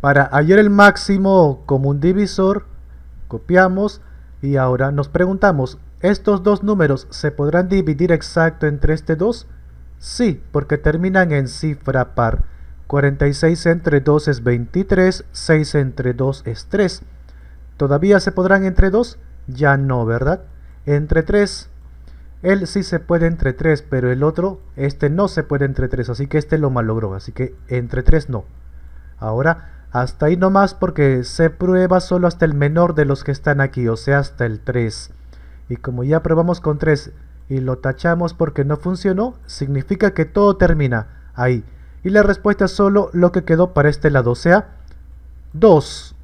Para hallar el máximo común divisor, copiamos y ahora nos preguntamos, ¿estos dos números se podrán dividir exacto entre este 2? Sí, porque terminan en cifra par. 46 entre 2 es 23, 6 entre 2 es 3. ¿Todavía se podrán entre 2? Ya no, ¿verdad? Entre 3. Él sí se puede entre 3, pero el otro, este no se puede entre 3, así que este lo malogró, así que entre 3 no. Ahora, hasta ahí más porque se prueba solo hasta el menor de los que están aquí, o sea, hasta el 3. Y como ya probamos con 3 y lo tachamos porque no funcionó, significa que todo termina ahí. Y la respuesta es solo lo que quedó para este lado, o sea, 2.